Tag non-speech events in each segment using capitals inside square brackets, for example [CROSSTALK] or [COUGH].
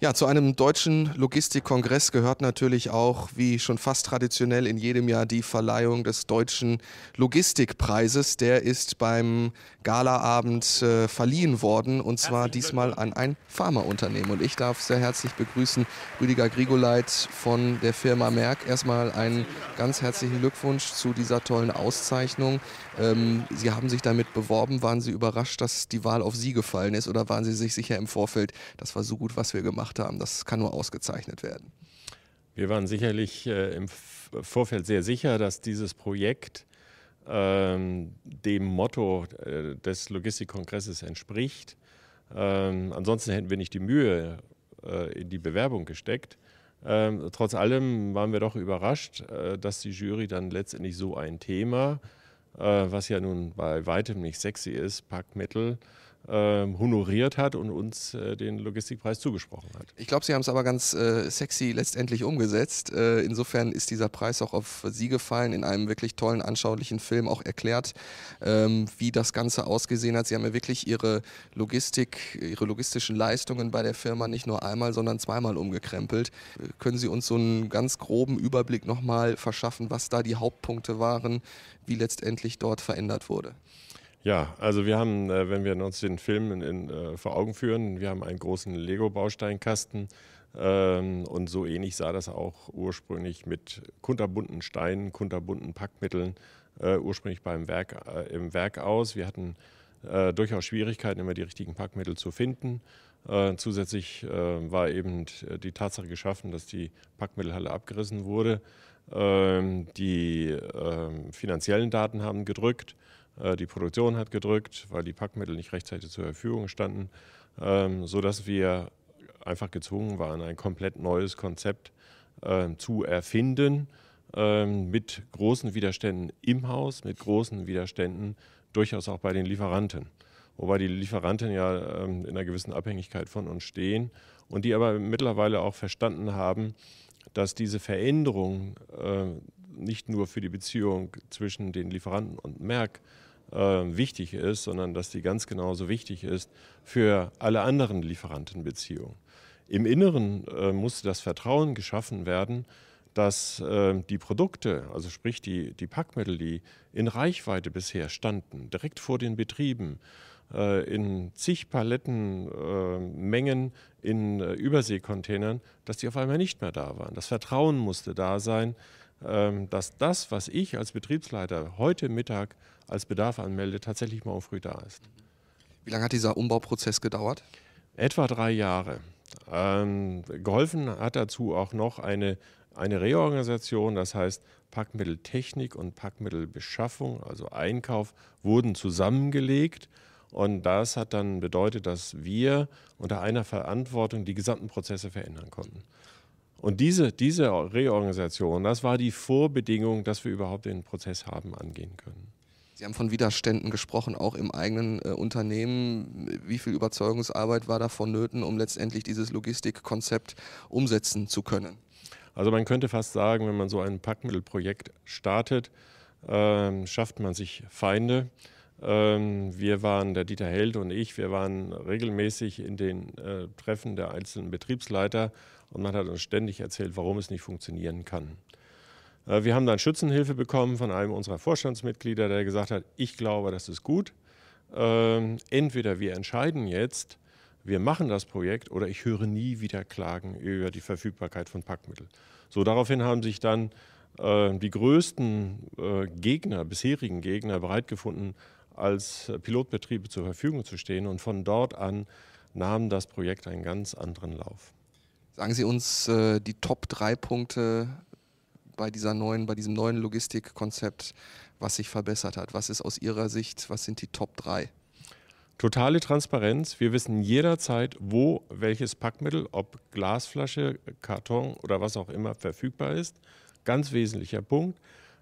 Ja, zu einem deutschen Logistikkongress gehört natürlich auch, wie schon fast traditionell in jedem Jahr, die Verleihung des deutschen Logistikpreises. Der ist beim Galaabend äh, verliehen worden und zwar diesmal an ein Pharmaunternehmen. Und ich darf sehr herzlich begrüßen Rüdiger Grigoleit von der Firma Merck. Erstmal einen ganz herzlichen Glückwunsch zu dieser tollen Auszeichnung. Ähm, Sie haben sich damit beworben. Waren Sie überrascht, dass die Wahl auf Sie gefallen ist oder waren Sie sich sicher im Vorfeld, das war so gut, was wir gemacht haben? gemacht haben. Das kann nur ausgezeichnet werden. Wir waren sicherlich äh, im Vorfeld sehr sicher, dass dieses Projekt ähm, dem Motto äh, des Logistikkongresses entspricht. Ähm, ansonsten hätten wir nicht die Mühe äh, in die Bewerbung gesteckt. Ähm, trotz allem waren wir doch überrascht, äh, dass die Jury dann letztendlich so ein Thema, äh, was ja nun bei weitem nicht sexy ist, Packmittel, äh, ähm, honoriert hat und uns äh, den Logistikpreis zugesprochen hat. Ich glaube, Sie haben es aber ganz äh, sexy letztendlich umgesetzt. Äh, insofern ist dieser Preis auch auf Sie gefallen, in einem wirklich tollen, anschaulichen Film auch erklärt, ähm, wie das Ganze ausgesehen hat. Sie haben ja wirklich Ihre Logistik, Ihre logistischen Leistungen bei der Firma nicht nur einmal, sondern zweimal umgekrempelt. können Sie uns so einen ganz groben Überblick nochmal verschaffen, was da die Hauptpunkte waren, wie letztendlich dort verändert wurde? Ja, also wir haben, äh, wenn wir uns den Film in, in, äh, vor Augen führen, wir haben einen großen Lego-Bausteinkasten ähm, und so ähnlich sah das auch ursprünglich mit kunterbunten Steinen, kunterbunten Packmitteln äh, ursprünglich beim Werk, äh, im Werk aus. Wir hatten äh, durchaus Schwierigkeiten, immer die richtigen Packmittel zu finden. Äh, zusätzlich war eben die Tatsache geschaffen, dass die Packmittelhalle abgerissen wurde. Ähm, die ähm, finanziellen Daten haben gedrückt. Äh, die Produktion hat gedrückt, weil die Packmittel nicht rechtzeitig zur Verfügung standen, ähm, sodass wir einfach gezwungen waren, ein komplett neues Konzept ähm, zu erfinden ähm, mit großen Widerständen im Haus, mit großen Widerständen durchaus auch bei den Lieferanten. Wobei die Lieferanten ja in einer gewissen Abhängigkeit von uns stehen und die aber mittlerweile auch verstanden haben, dass diese Veränderung nicht nur für die Beziehung zwischen den Lieferanten und Merck ähm, wichtig ist, sondern dass die ganz genauso wichtig ist für alle anderen Lieferantenbeziehungen. Im Inneren äh, muss das Vertrauen geschaffen werden, dass äh, die Produkte, also sprich die, die Packmittel, die in Reichweite bisher standen, direkt vor den Betrieben, äh, in zig Palettenmengen ähm, in äh, Überseekontainern, dass die auf einmal nicht mehr da waren. Das Vertrauen musste da sein, ähm, dass das, was ich als Betriebsleiter heute Mittag als Bedarf anmelde, tatsächlich morgen früh da ist. Wie lange hat dieser Umbauprozess gedauert? Etwa drei Jahre. Ähm, geholfen hat dazu auch noch eine, eine Reorganisation, das heißt Packmitteltechnik und Packmittelbeschaffung, also Einkauf, wurden zusammengelegt. Und das hat dann bedeutet, dass wir unter einer Verantwortung die gesamten Prozesse verändern konnten. Und diese, diese Reorganisation, das war die Vorbedingung, dass wir überhaupt den Prozess haben angehen können. Sie haben von Widerständen gesprochen, auch im eigenen äh, Unternehmen. Wie viel Überzeugungsarbeit war da vonnöten, um letztendlich dieses Logistikkonzept umsetzen zu können? Also man könnte fast sagen, wenn man so ein Packmittelprojekt startet, äh, schafft man sich Feinde. Ähm, wir waren, der Dieter Held und ich, wir waren regelmäßig in den äh, Treffen der einzelnen Betriebsleiter und man hat uns ständig erzählt, warum es nicht funktionieren kann. Äh, wir haben dann Schützenhilfe bekommen von einem unserer Vorstandsmitglieder, der gesagt hat, ich glaube, das ist gut. Ähm, entweder wir entscheiden jetzt, wir machen das Projekt oder ich höre nie wieder Klagen über die Verfügbarkeit von Packmitteln. So, daraufhin haben sich dann äh, die größten äh, Gegner, bisherigen Gegner, bereitgefunden, als Pilotbetriebe zur Verfügung zu stehen. Und von dort an nahm das Projekt einen ganz anderen Lauf. Sagen Sie uns äh, die Top 3 Punkte bei, dieser neuen, bei diesem neuen Logistikkonzept, was sich verbessert hat. Was ist aus Ihrer Sicht, was sind die Top 3? Totale Transparenz. Wir wissen jederzeit, wo welches Packmittel, ob Glasflasche, Karton oder was auch immer verfügbar ist. Ganz wesentlicher Punkt.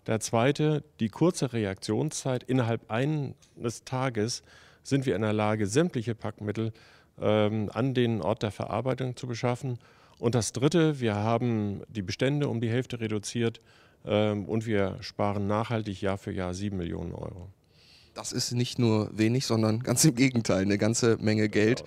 Der zweite, die kurze Reaktionszeit. Innerhalb eines Tages sind wir in der Lage, sämtliche Packmittel ähm, an den Ort der Verarbeitung zu beschaffen. Und das dritte, wir haben die Bestände um die Hälfte reduziert ähm, und wir sparen nachhaltig Jahr für Jahr sieben Millionen Euro das ist nicht nur wenig, sondern [LAUGHS] ganz im Gegenteil, eine ganze Menge Geld.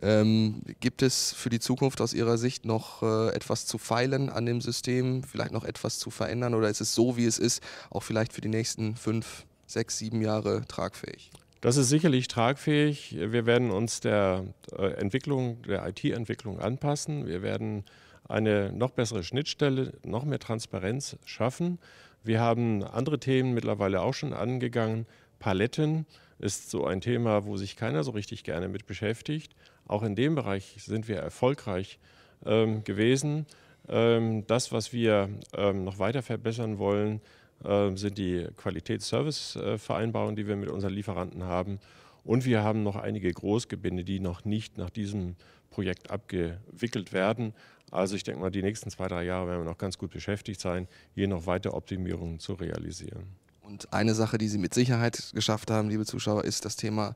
Genau. Ähm, gibt es für die Zukunft aus Ihrer Sicht noch äh, etwas zu feilen an dem System, vielleicht noch etwas zu verändern oder ist es so, wie es ist, auch vielleicht für die nächsten fünf, sechs, sieben Jahre tragfähig? Das ist sicherlich tragfähig. Wir werden uns der äh, Entwicklung, der IT-Entwicklung anpassen. Wir werden eine noch bessere Schnittstelle, noch mehr Transparenz schaffen. Wir haben andere Themen mittlerweile auch schon angegangen. Paletten ist so ein Thema, wo sich keiner so richtig gerne mit beschäftigt. Auch in dem Bereich sind wir erfolgreich ähm, gewesen. Ähm, das, was wir ähm, noch weiter verbessern wollen, ähm, sind die Qualitätsservice-Vereinbarungen, die wir mit unseren Lieferanten haben. Und wir haben noch einige Großgebinde, die noch nicht nach diesem Projekt abgewickelt werden. Also ich denke mal, die nächsten zwei, drei Jahre werden wir noch ganz gut beschäftigt sein, hier noch weitere Optimierungen zu realisieren. Und eine Sache, die sie mit Sicherheit geschafft haben, liebe Zuschauer, ist das Thema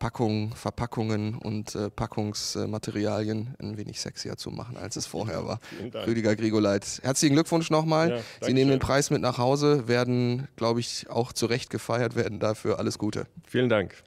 Packungen, Verpackungen und äh, Packungsmaterialien ein wenig sexier zu machen, als es vorher war. [LAUGHS] Rüdiger Grigoleit, herzlichen Glückwunsch nochmal. Ja, Sie nehmen den Preis mit nach Hause, werden, glaube ich, auch zu Recht gefeiert werden dafür. Alles Gute. Vielen Dank.